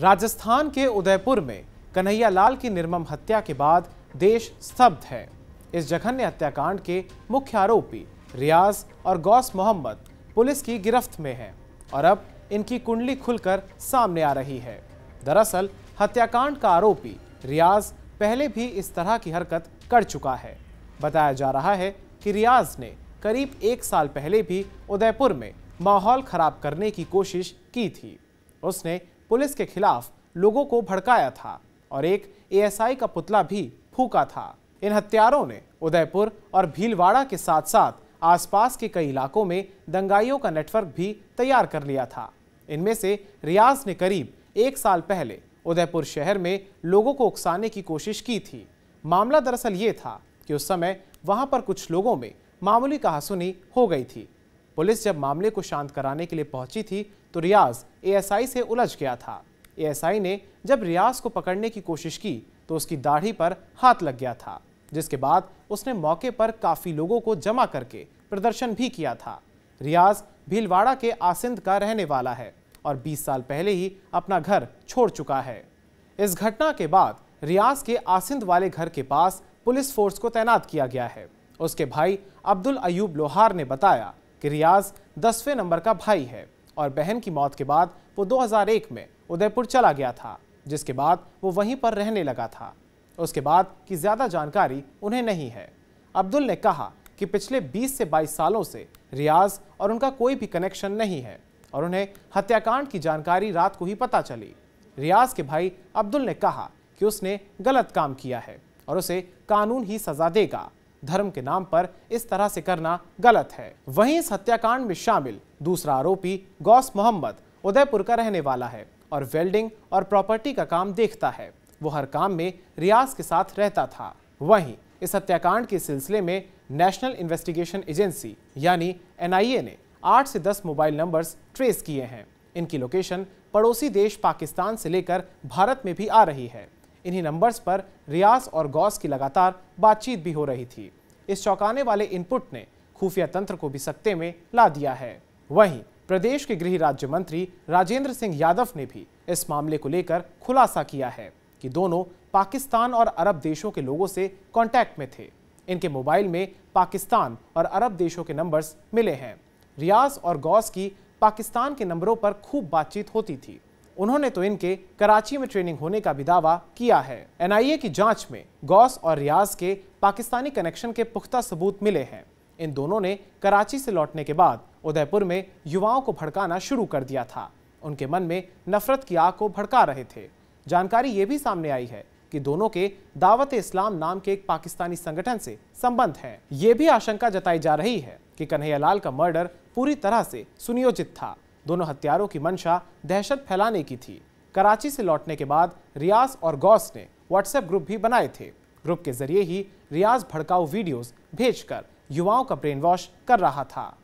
राजस्थान के उदयपुर में कन्हैया लाल की निर्मम हत्या के बाद देश स्तब्ध है इस जघन्य हत्याकांड के मुख्य आरोपी रियाज और गौस मोहम्मद पुलिस की गिरफ्त में हैं और अब इनकी कुंडली खुलकर सामने आ रही है दरअसल हत्याकांड का आरोपी रियाज पहले भी इस तरह की हरकत कर चुका है बताया जा रहा है कि रियाज ने करीब एक साल पहले भी उदयपुर में माहौल खराब करने की कोशिश की थी उसने पुलिस के खिलाफ लोगों को भड़काया था और एक एएसआई का पुतला भी फूका था इन हत्यारों ने उदयपुर और भीलवाड़ा के साथ साथ आसपास के कई इलाकों में दंगाइयों का नेटवर्क भी तैयार कर लिया था इनमें से रियाज ने करीब एक साल पहले उदयपुर शहर में लोगों को उकसाने की कोशिश की थी मामला दरअसल ये था कि उस समय वहां पर कुछ लोगों में मामूली कहासुनी हो गई थी पुलिस जब मामले को शांत कराने के लिए पहुंची थी तो रियाज एएसआई से उलझ गया था एएसआई ने जब रियाज को पकड़ने की कोशिश की तो उसकी दाढ़ी पर हाथ लग गया था जिसके बाद उसने मौके पर काफ़ी लोगों को जमा करके प्रदर्शन भी किया था रियाज भीलवाड़ा के आसिंद का रहने वाला है और 20 साल पहले ही अपना घर छोड़ चुका है इस घटना के बाद रियाज के आसिंद वाले घर के पास पुलिस फोर्स को तैनात किया गया है उसके भाई अब्दुल अयूब लोहार ने बताया कि रियाज दसवें नंबर का भाई है और बहन की मौत के बाद वो 2001 में उदयपुर चला गया था जिसके बाद वो वहीं पर रहने लगा था उसके बाद की ज़्यादा जानकारी उन्हें नहीं है अब्दुल ने कहा कि पिछले 20 से 22 सालों से रियाज और उनका कोई भी कनेक्शन नहीं है और उन्हें हत्याकांड की जानकारी रात को ही पता चली रियाज के भाई अब्दुल ने कहा कि उसने गलत काम किया है और उसे कानून ही सज़ा देगा धर्म के नाम पर इस तरह से करना गलत है वहीं इस हत्याकांड में शामिल दूसरा आरोपी गौस मोहम्मद उदयपुर का रहने वाला है और वेल्डिंग और प्रॉपर्टी का काम देखता है वो हर काम में रियाज के साथ रहता था वहीं इस हत्याकांड के सिलसिले में नेशनल इन्वेस्टिगेशन एजेंसी यानी एनआईए ने 8 से 10 मोबाइल नंबर्स ट्रेस किए हैं इनकी लोकेशन पड़ोसी देश पाकिस्तान से लेकर भारत में भी आ रही है इन्हीं नंबर्स पर रियाज और गौस की लगातार बातचीत भी हो रही थी इस चौंकाने वाले इनपुट ने खुफिया तंत्र को भी सत्ते में ला दिया है वहीं प्रदेश के गृह राज्य मंत्री राजेंद्र सिंह यादव ने भी इस मामले को लेकर खुलासा किया है कि दोनों पाकिस्तान और अरब देशों के लोगों से कॉन्टैक्ट में थे इनके मोबाइल में पाकिस्तान और अरब देशों के नंबर्स मिले हैं रियाज और गौस की पाकिस्तान के नंबरों पर खूब बातचीत होती थी उन्होंने तो इनके कराची में ट्रेनिंग होने का भी दावा किया है एनआईए की जांच में गौस और रियाज के पाकिस्तानी कनेक्शन के पुख्ता सबूत मिले हैं इन दोनों ने कराची से लौटने के बाद उदयपुर में युवाओं को भड़काना शुरू कर दिया था उनके मन में नफरत की आग को भड़का रहे थे जानकारी ये भी सामने आई है कि दोनों के दावत इस्लाम नाम के एक पाकिस्तानी संगठन से संबंध है ये भी आशंका जताई जा रही है कि कन्हैयालाल का मर्डर पूरी तरह से सुनियोजित था दोनों हथियारों की मंशा दहशत फैलाने की थी कराची से लौटने के बाद रियाज और गौस ने व्हाट्सएप ग्रुप भी बनाए थे ग्रुप के जरिए ही रियाज भड़काऊ वीडियोस भेजकर युवाओं का ब्रेन वॉश कर रहा था